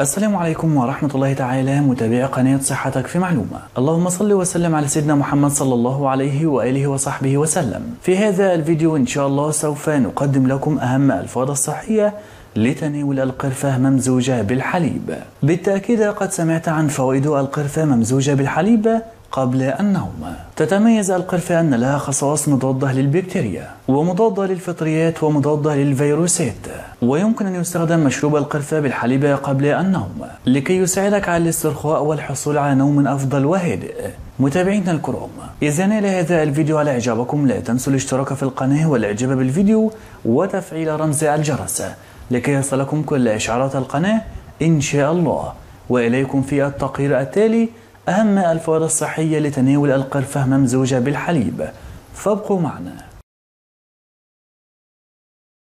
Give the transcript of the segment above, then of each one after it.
السلام عليكم ورحمة الله تعالى متابعي قناة صحتك في معلومة اللهم صل وسلم على سيدنا محمد صلى الله عليه وآله وصحبه وسلم في هذا الفيديو إن شاء الله سوف نقدم لكم أهم الفاظ الصحية لتناول القرفة ممزوجة بالحليب بالتأكيد قد سمعت عن فوائد القرفة ممزوجة بالحليب قبل النوم تتميز القرفة أن لها خصائص مضادة للبكتيريا ومضادة للفطريات ومضادة للفيروسات ويمكن أن يستخدم مشروب القرفة بالحليب قبل النوم لكي يساعدك على الاسترخاء والحصول على نوم أفضل وهادئ متابعينا الكرام إذا نال هذا الفيديو على إعجابكم لا تنسوا الاشتراك في القناة والإعجاب بالفيديو وتفعيل رمز الجرس لكي يصلكم كل إشعارات القناة إن شاء الله وإليكم في التقرير التالي أهم الفوائد الصحية لتناول القرفة ممزوجة بالحليب فابقوا معنا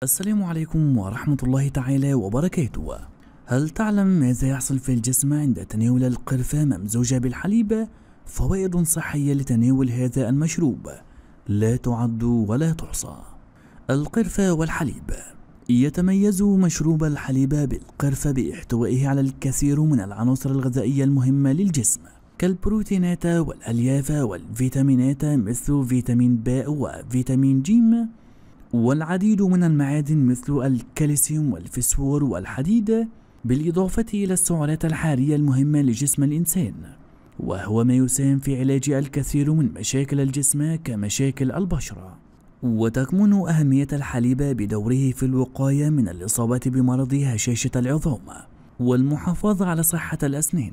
السلام عليكم ورحمة الله تعالى وبركاته هل تعلم ماذا يحصل في الجسم عند تناول القرفة ممزوجة بالحليب؟ فوائد صحية لتناول هذا المشروب لا تعد ولا تحصى القرفة والحليب يتميز مشروب الحليب بالقرفة باحتوائه على الكثير من العناصر الغذائية المهمة للجسم كالبروتينات والألياف والفيتامينات مثل فيتامين ب وفيتامين ج والعديد من المعادن مثل الكالسيوم والفسفور والحديد بالإضافة إلى السعرات الحرارية المهمة لجسم الإنسان وهو ما يساهم في علاج الكثير من مشاكل الجسم كمشاكل البشرة وتكمن أهمية الحليب بدوره في الوقاية من الإصابة بمرض هشاشة العظام والمحافظة على صحة الأسنان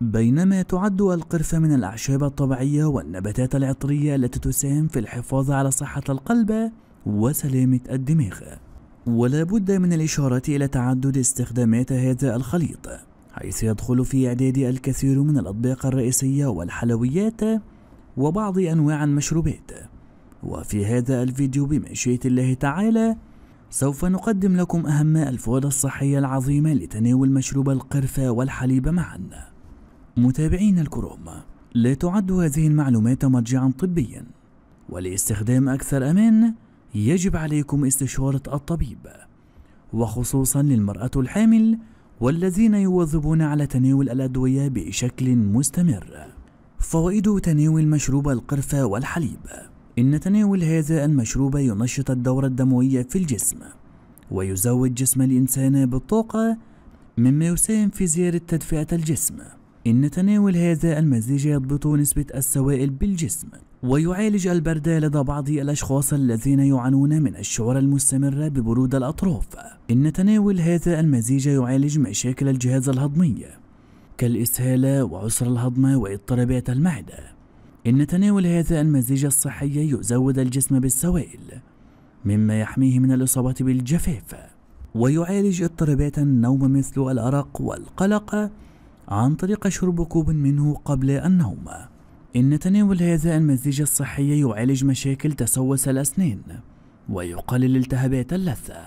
بينما تعد القرفة من الأعشاب الطبيعية والنباتات العطرية التي تساهم في الحفاظ على صحة القلب وسلامة الدماغ ولا بد من الإشارة إلى تعدد استخدامات هذا الخليط حيث يدخل في إعداد الكثير من الأطباق الرئيسية والحلويات وبعض أنواع المشروبات وفي هذا الفيديو بمشيئة الله تعالى سوف نقدم لكم أهم الفوائد الصحية العظيمة لتناول مشروب القرفة والحليب معاً متابعينا الكروم لا تعد هذه المعلومات مرجعا طبيا ولاستخدام أكثر أمان يجب عليكم استشارة الطبيب وخصوصا للمرأة الحامل والذين يواظبون على تناول الأدوية بشكل مستمر فوائد تناول مشروب القرفة والحليب إن تناول هذا المشروب ينشط الدورة الدموية في الجسم ويزود جسم الإنسان بالطاقة مما يساهم في زيادة تدفئة الجسم إن تناول هذا المزيج يضبط نسبة السوائل بالجسم ويعالج البرد لدى بعض الأشخاص الذين يعانون من الشعور المستمر ببرود الأطراف إن تناول هذا المزيج يعالج مشاكل الجهاز الهضمي كالإسهال وعسر الهضم واضطرابات المعدة إن تناول هذا المزيج الصحي يزود الجسم بالسوائل مما يحميه من الإصابة بالجفاف ويعالج اضطرابات النوم مثل الأرق والقلق عن طريق شرب كوب منه قبل النوم إن تناول هذا المزيج الصحي يعالج مشاكل تسوس الأسنان ويقلل التهابات اللثة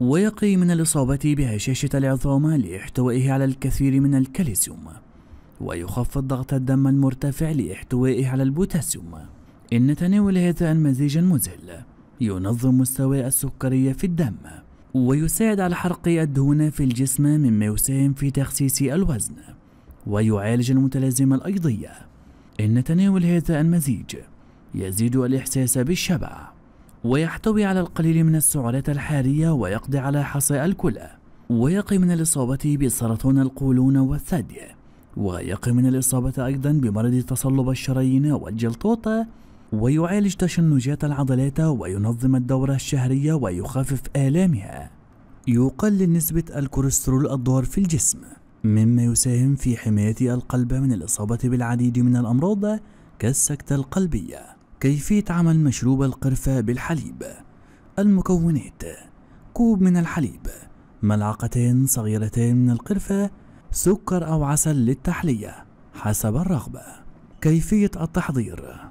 ويقي من الإصابة بهشاشة العظام لاحتوائه على الكثير من الكالسيوم ويخفض ضغط الدم المرتفع لاحتوائه على البوتاسيوم إن تناول هذا المزيج المذهل ينظم مستوى السكري في الدم ويساعد على حرق الدهون في الجسم مما يساهم في تخسيس الوزن ويعالج المتلازمة الأيضية إن تناول هذا المزيج يزيد الإحساس بالشبع ويحتوي على القليل من السعرات الحارية ويقضي على حصى الكلى ويقي من الإصابة بسرطان القولون والثدي ويقي من الإصابة أيضا بمرض تصلب الشرايين والجلطوطة ويعالج تشنجات العضلات وينظم الدورة الشهرية ويخفف آلامها يقلل نسبة الكوليسترول الضار في الجسم مما يساهم في حماية القلب من الإصابة بالعديد من الأمراض كالسكتة القلبية كيفية عمل مشروب القرفة بالحليب المكونات كوب من الحليب ملعقتان صغيرتان من القرفة سكر أو عسل للتحلية حسب الرغبة كيفية التحضير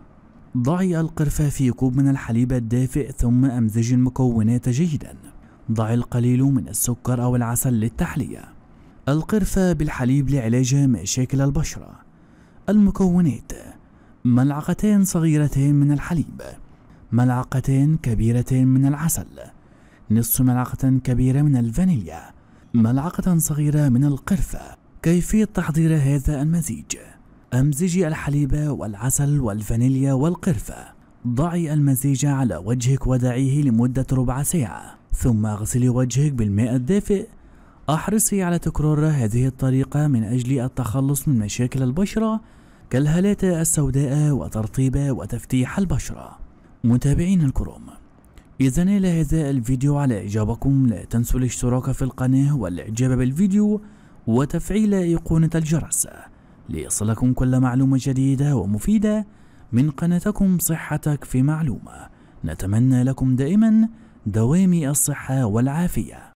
ضعي القرفة في كوب من الحليب الدافئ ثم أمزجي المكونات جيدا ضعي القليل من السكر أو العسل للتحلية القرفة بالحليب لعلاج مشاكل البشرة المكونات ملعقتان صغيرتان من الحليب ملعقتان كبيرتان من العسل نصف ملعقة كبيرة من الفانيليا ملعقة صغيرة من القرفة كيفية تحضير هذا المزيج أمزجي الحليب والعسل والفانيليا والقرفة ضعي المزيج على وجهك ودعيه لمدة ربع ساعة ثم اغسلي وجهك بالماء الدافئ احرصي على تكرار هذه الطريقة من أجل التخلص من مشاكل البشرة كالهالات السوداء وترطيب وتفتيح البشرة متابعين الكرام إذا نال هذا الفيديو على إعجابكم لا تنسوا الاشتراك في القناة والإعجاب بالفيديو وتفعيل أيقونة الجرس ليصلكم كل معلومة جديدة ومفيدة من قناتكم صحتك في معلومة نتمنى لكم دائما دوام الصحة والعافية